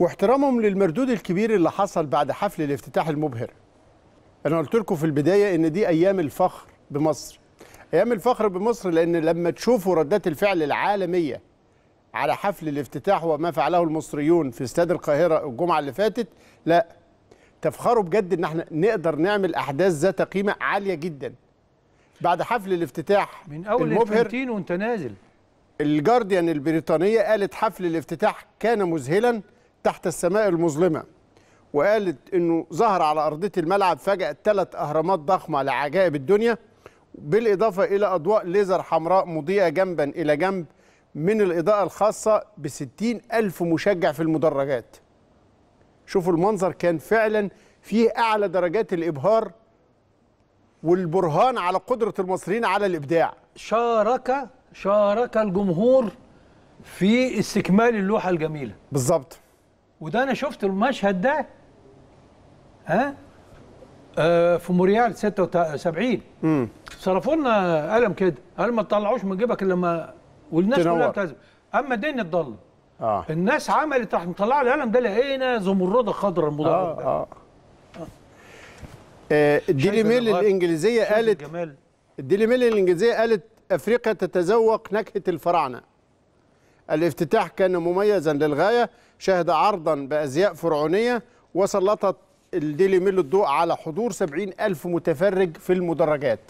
واحترامهم للمردود الكبير اللي حصل بعد حفل الافتتاح المبهر انا قلت لكم في البدايه ان دي ايام الفخر بمصر ايام الفخر بمصر لان لما تشوفوا ردات الفعل العالميه على حفل الافتتاح وما فعله المصريون في استاد القاهره الجمعه اللي فاتت لا تفخروا بجد ان احنا نقدر نعمل احداث ذات قيمه عاليه جدا بعد حفل الافتتاح من اول المبهر وانت نازل الجارديان البريطانيه قالت حفل الافتتاح كان مذهلا تحت السماء المظلمة وقالت أنه ظهر على أرضية الملعب فجأة ثلاث أهرامات ضخمة لعجائب الدنيا بالإضافة إلى أضواء ليزر حمراء مضيئة جنبا إلى جنب من الإضاءة الخاصة بستين ألف مشجع في المدرجات شوفوا المنظر كان فعلا فيه أعلى درجات الإبهار والبرهان على قدرة المصريين على الإبداع شارك شارك الجمهور في استكمال اللوحة الجميلة بالظبط وده انا شفت المشهد ده ها آه في موريال 76 امم صرفوا لنا قلم كده قال ما تطلعوش من جيبك الا لما والناس كلها بتعزم اما الدنيا الضل آه. الناس عملت راح مطلعه القلم ده لقينا زمرده خضراء المضاد آه،, آه, آه. آه. الديلي ميل الانجليزيه قالت الديلي ميل الانجليزيه قالت افريقيا تتذوق نكهه الفراعنه الافتتاح كان مميزا للغاية شهد عرضا بأزياء فرعونية وسلطت الديلي ميلو الضوء على حضور 70 ألف متفرج في المدرجات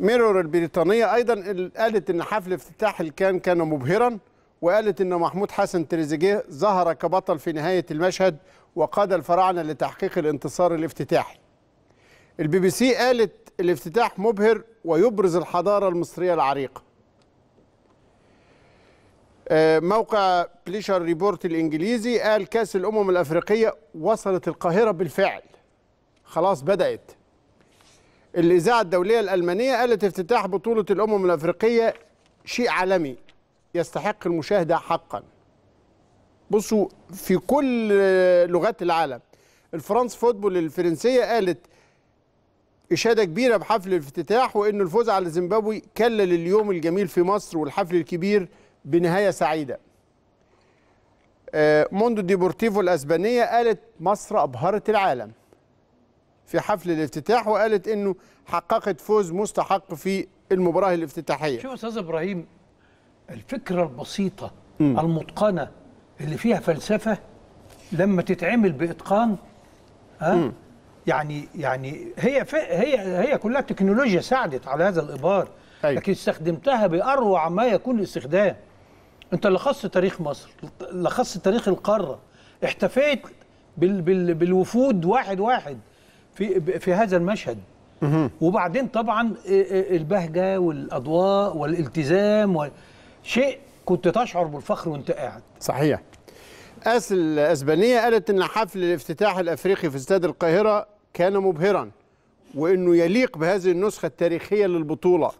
ميرور البريطانية أيضا قالت أن حفل افتتاح الكان كان مبهرا وقالت أن محمود حسن تريزيجيه ظهر كبطل في نهاية المشهد وقاد الفراعنة لتحقيق الانتصار الافتتاحي البي بي سي قالت الافتتاح مبهر ويبرز الحضارة المصرية العريقة آه، موقع بليشر ريبورت الانجليزي قال كاس الامم الافريقيه وصلت القاهره بالفعل خلاص بدات الاذاعه الدوليه الالمانيه قالت افتتاح بطوله الامم الافريقيه شيء عالمي يستحق المشاهده حقا بصوا في كل لغات العالم الفرنس فوتبول الفرنسيه قالت إشادة كبيرة بحفل الافتتاح وإن الفوز على زيمبابوي كلل اليوم الجميل في مصر والحفل الكبير بنهاية سعيدة آه، موندو ديبورتيفو الأسبانية قالت مصر أبهرت العالم في حفل الافتتاح وقالت أنه حققت فوز مستحق في المباراة الافتتاحية شوف أستاذ إبراهيم الفكرة البسيطة م. المتقنة اللي فيها فلسفة لما تتعمل بإتقان ها يعني يعني هي هي هي كلها تكنولوجيا ساعدت على هذا الابار أيوة. لكن استخدمتها باروع ما يكون الاستخدام انت لخصت تاريخ مصر لخصت تاريخ القاره احتفيت بال بال بالوفود واحد واحد في في هذا المشهد وبعدين طبعا البهجه والاضواء والالتزام شيء كنت تشعر بالفخر وانت قاعد صحيح اس الاسبانيه قالت ان حفل الافتتاح الافريقي في استاد القاهره كان مبهرا وانه يليق بهذه النسخه التاريخيه للبطوله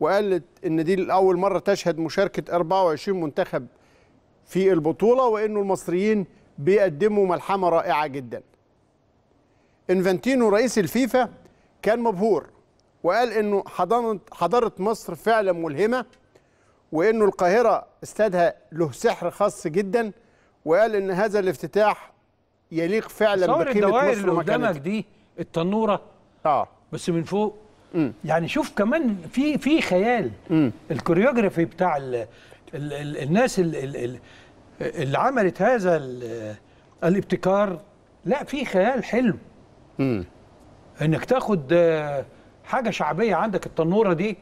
وقالت ان دي لاول مره تشهد مشاركه 24 منتخب في البطوله وانه المصريين بيقدموا ملحمه رائعه جدا. انفانتينو رئيس الفيفا كان مبهور وقال انه حضانه حضاره مصر فعلا ملهمه وانه القاهره استادها له سحر خاص جدا وقال ان هذا الافتتاح يليق فعلا بقيمه مصر ومكانتها. اللي دي التنوره اه بس من فوق يعني شوف كمان في في خيال الكوريوجرافي بتاع الـ الـ الـ الناس الـ الـ اللي عملت هذا الابتكار لا في خيال حلو مم. انك تاخد آه، حاجه شعبيه عندك التنوره دي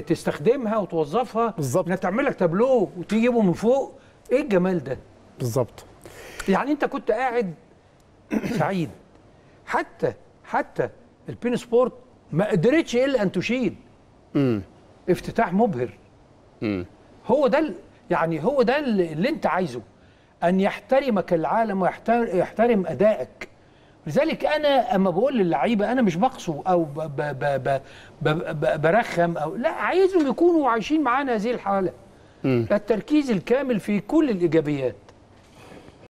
تستخدمها وتوظفها بالظبط انك تعمل لك تابلو وتجيبه من فوق ايه الجمال ده بالظبط يعني انت كنت قاعد سعيد حتى حتى البين سبورت ما قدرتش الا ان تشيد امم افتتاح مبهر امم هو ده يعني هو ده اللي انت عايزه ان يحترمك العالم ويحترم ادائك لذلك انا اما بقول للعيبه انا مش بقصو او برخم او لا عايزهم يكونوا عايشين معانا هذه الحاله م. التركيز الكامل في كل الايجابيات